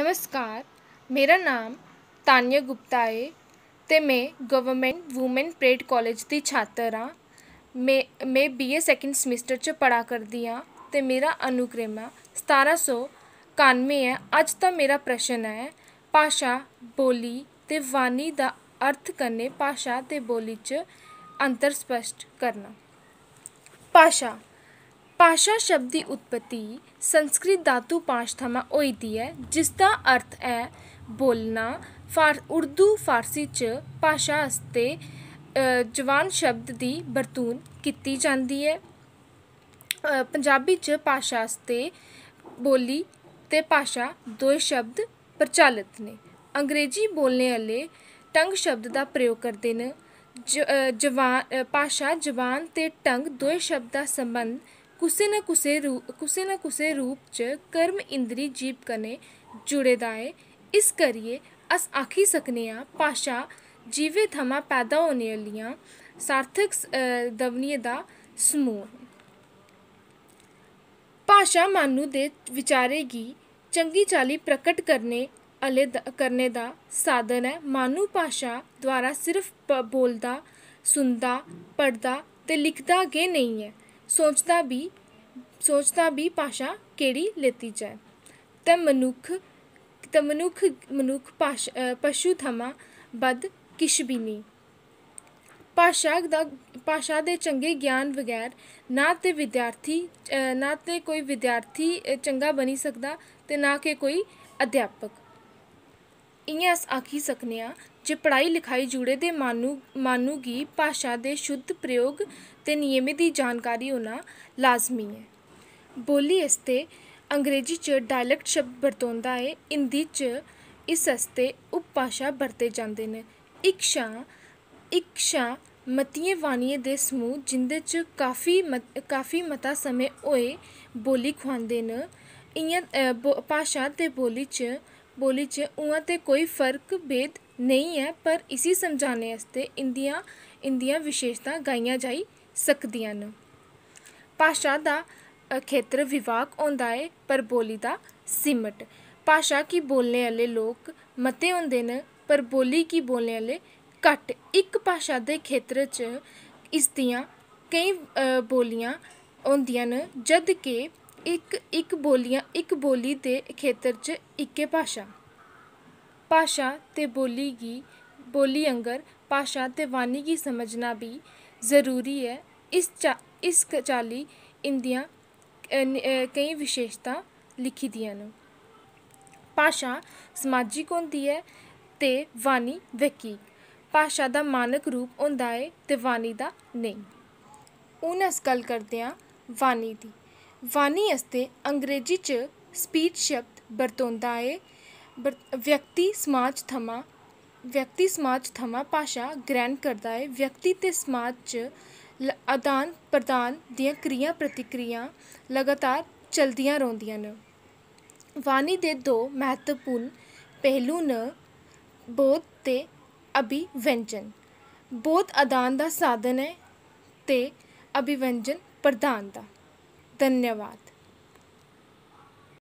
ਨਮਸਕਾਰ ਮੇਰਾ ਨਾਮ ਤਾਨੀਆ ਗੁਪਤਾ ਹੈ ਤੇ ਮੈਂ ਗਵਰਨਮੈਂਟ ਵੂਮੈਨ ਪ੍ਰੇਡ ਕਾਲਜ ਦੀ ਛਾਤਰ ਹਾਂ ਮੈਂ ਮੈਂ ਬੀਏ ਏ ਸੈਕਿੰਡ ਸਮਿਸਟਰ 'ਚ ਪੜਾ ਕਰਦੀ ਹਾਂ ਤੇ ਮੇਰਾ ਅਨੁਕ੍ਰਮਾ 1791 ਹੈ ਅੱਜ ਤਾਂ ਮੇਰਾ ਪ੍ਰਸ਼ਨ ਹੈ ਭਾਸ਼ਾ ਬੋਲੀ ਤੇ ਵਾਨੀ ਦਾ ਅਰਥ ਕਰਨੇ ਭਾਸ਼ਾ ਤੇ ਬੋਲੀ 'ਚ ਅੰਤਰ ਸਪਸ਼ਟ ਕਰਨਾ ਭਾਸ਼ਾ ਭਾਸ਼ਾ ਸ਼ਬਦ ਦੀ ਉਤਪਤੀ ਸੰਸਕ੍ਰਿਤ ਧਾਤੂ ਪਾਸ਼ਥਮਾ ਹੋਈ ਦੀ ਹੈ ਜਿਸ ਦਾ ਅਰਥ ਹੈ ਬੋਲਣਾ ਫਾਰ ਉਰਦੂ ਫਾਰਸੀ ਚ ਭਾਸ਼ਾ ਅਸਤੇ ਜਵਾਨ ਸ਼ਬਦ ਦੀ ਵਰਤੂਨ ਕੀਤੀ ਜਾਂਦੀ ਹੈ ਪੰਜਾਬੀ ਚ ਭਾਸ਼ਾ ਅਸਤੇ ਬੋਲੀ ਤੇ ਭਾਸ਼ਾ ਦੋ ਸ਼ਬਦ ਪ੍ਰਚਲਿਤ ਨੇ ਅੰਗਰੇਜ਼ੀ ਬੋਲਣੇ ਵਾਲੇ ਟੰਗ ਸ਼ਬਦ ਦਾ ਪ੍ਰਯੋਗ ਕਰਦੇ ਨੇ ਜਵਾਨ ਭਾਸ਼ਾ ਜਵਾਨ ਤੇ ਟੰਗ ਦੋ ਸ਼ਬਦ ਦਾ ਸੰਬੰਧ कुसे न कुसे रूप कुसे न कुसे रूप च कर्म इंद्री जीव कन्नै जुड़े दा ऐ इस करियै अस आखी सकने आं भाशा जीवे थमां पैदा होने आह्लियां सार्थक दवनियें दा समूह् ਭਾਸ਼ਾ ਮਾਨੂ ਦੇ ਵਿਚਾਰੇ ਗੀ ਚੰਗੀ ਚਾਲੀ ਪ੍ਰਗਟ ਕਰਨੇ ਅਲੇ ਕਰਨੇ ਦਾ ਸਾਧਨ ਹੈ ਮਾਨੂ ਭਾਸ਼ਾ ਦੁਆਰਾ ਸਿਰਫ ਬੋਲਦਾ ਸੁਣਦਾ ਪੜਦਾ ਤੇ ਲਿਖਦਾ ਗੇ ਨਹੀਂ ਹੈ ਸੋਚਦਾ ਵੀ ਸੋਚਦਾ ਵੀ ਭਾਸ਼ਾ ਕਿਹੜੀ ਲੇਤੀ ਜਾਏ ਤੇ ਮਨੁੱਖ ਤੇ ਮਨੁੱਖ ਮਨੁੱਖ ਪਸ਼ੂ ਥਮਾ ਬਦ ਕਿਛ ਵੀ ਨਹੀਂ ਭਾਸ਼ਾ ਦਾ ਭਾਸ਼ਾ ਦੇ ਚੰਗੇ ਗਿਆਨ ਬਗੈਰ ਨਾ ਤੇ ਵਿਦਿਆਰਥੀ ਨਾ ਤੇ ਕੋਈ ਵਿਦਿਆਰਥੀ ਚੰਗਾ ਬਣੀ ਸਕਦਾ ਤੇ ਨਾ ਕਿ ਕੋਈ ਅਧਿਆਪਕ ਇਵੇਂ ਅਸ ਆਖੀ ਸਕਨੇ ਆ ਜੇ ਪੜ੍ਹਾਈ ਲਿਖਾਈ ਜੁੜੇ ਦੇ ਮਾਨੂ ਮਾਨੂਗੀ ਭਾਸ਼ਾ ਦੇ ਸ਼ੁੱਧ ਪ੍ਰਯੋਗ ਤੇ ਨਿਯਮਿਤ ਦੀ ਜਾਣਕਾਰੀ ਹੋਣਾ ਲਾਜ਼ਮੀ ਹੈ ਬੋਲੀ ਇਸਤੇ ਅੰਗਰੇਜ਼ੀ ਚ ਡਾਇਲੈਕਟ ਸ਼ਬਦ ਵਰਤੋਂਦਾ ਹੈ ਹਿੰਦੀ ਚ ਇਸ ਅਸਤੇ ਉਪਭਾਸ਼ਾ ਵਰਤੇ ਜਾਂਦੇ ਨੇ ਇਕਸ਼ਾ ਇਕਸ਼ਾ ਮਤੀਏ ਵਾਣੀਏ ਦੇ ਸਮੂਹ ਜਿੰਦੇ ਚ ਕਾਫੀ ਕਾਫੀ ਮਤਾ ਸਮੇ ਹੋਏ ਬੋਲੀ ਖਵਾਉਂਦੇ ਨੇ ਇਆਂ ਭਾਸ਼ਾ ਤੇ ਬੋਲੀ ਚ ਬੋਲੀ ਚ ਉਹਾਂ ਤੇ ਕੋਈ ਫਰਕ ਭੇਦ ਨਹੀਂ ਹੈ ਪਰ ਇਸੇ ਸਮਝਾਣੇ ਵਾਸਤੇ ਇੰਦੀਆਂ ਇੰਦੀਆਂ ਵਿਸ਼ੇਸ਼ਤਾ ਗਾਈਆਂ ਜਾਈ ਸਕਦੀਆਂ ਨੇ ਭਾਸ਼ਾ ਦਾ ਖੇਤਰ ਵਿਵਾਕ ਹੁੰਦਾ ਹੈ ਪਰ ਬੋਲੀ ਦਾ ਸਿਮਟ ਭਾਸ਼ਾ ਕੀ ਬੋਲਣ ਵਾਲੇ ਲੋਕ ਮਤੇ ਹੁੰਦੇ ਨੇ ਪਰ ਬੋਲੀ ਕੀ ਬੋਲਣ ਵਾਲੇ ਘੱਟ ਇੱਕ ਭਾਸ਼ਾ ਦੇ ਖੇਤਰ 'ਚ ਇਸ ਦੀਆਂ ਕਈ ਬੋਲੀਆਂ ਹੁੰਦੀਆਂ ਨੇ ਜਦ ਕਿ ਇੱਕ ਇੱਕ ਬੋਲੀਆਂ ਇੱਕ ਬੋਲੀ ਦੇ ਖੇਤਰ 'ਚ ਇੱਕੇ ਭਾਸ਼ਾ ਭਾਸ਼ਾ ਤੇ ਬੋਲੀ ਗੀ ਬੋਲੀ ਅੰਗਰ ਭਾਸ਼ਾ ਤੇ ਵਾਣੀ ਗੀ ਸਮਝਣਾ ਵੀ ਜ਼ਰੂਰੀ ਹੈ ਇਸ ਇਸ ਚਾਲੀ ਇੰਦੀਆਂ ਕਈ ਵਿਸ਼ੇਸ਼ਤਾ ਲਿਖੀ ਦੀਆਂ ਨੇ ਭਾਸ਼ਾ ਸਮਾਜਿਕ ਹੁੰਦੀ ਹੈ ਤੇ ਵਾਨੀ ਵਕੀ ਭਾਸ਼ਾ ਦਾ ਮਾਨਕ ਰੂਪ ਹੁੰਦਾ ਹੈ ਤੇ ਵਾਣੀ ਦਾ ਨਹੀਂ ਉਹਨਾਂ ਅਸ ਗੱਲ ਕਰਦੇ ਆ ਵਾਨੀ ਦੀ ਵਾਨੀ ਅਸਤੇ ਅੰਗਰੇਜ਼ੀ ਚ ਸਪੀਚ ਸ਼ਬਦ ਵਰਤੋਂਦਾ ਹੈ ਵਿਅਕਤੀ ਸਮਾਜ ਥਮਾ ਵਿਅਕਤੀ ਸਮਾਜ ਥਮਾ ਭਾਸ਼ਾ ਗ੍ਰਹਿਣ ਕਰਦਾ ਹੈ ਵਿਅਕਤੀ ਤੇ ਸਮਾਜ 'ਚ ਆਦਾਨ ਪ੍ਰਦਾਨ ਦੀਆਂ ਕਿਰਿਆ ਪ੍ਰਤੀਕਿਰਿਆ ਲਗਾਤਾਰ ਚਲਦੀਆਂ ਰਹਿੰਦੀਆਂ ਨੇ ਵਾਣੀ ਦੇ ਦੋ ਮਹੱਤਵਪੂਰਨ ਪਹਿਲੂ ਨ ਬੋਧ ਤੇ ਅਭਿਵਿਅੰਜਨ ਬੋਧ ਆਦਾਨ ਦਾ ਸਾਧਨ ਹੈ ਤੇ ਅਭਿਵਿਅੰਜਨ ਪ੍ਰਦਾਨ ਦਾ ਧੰਨਵਾਦ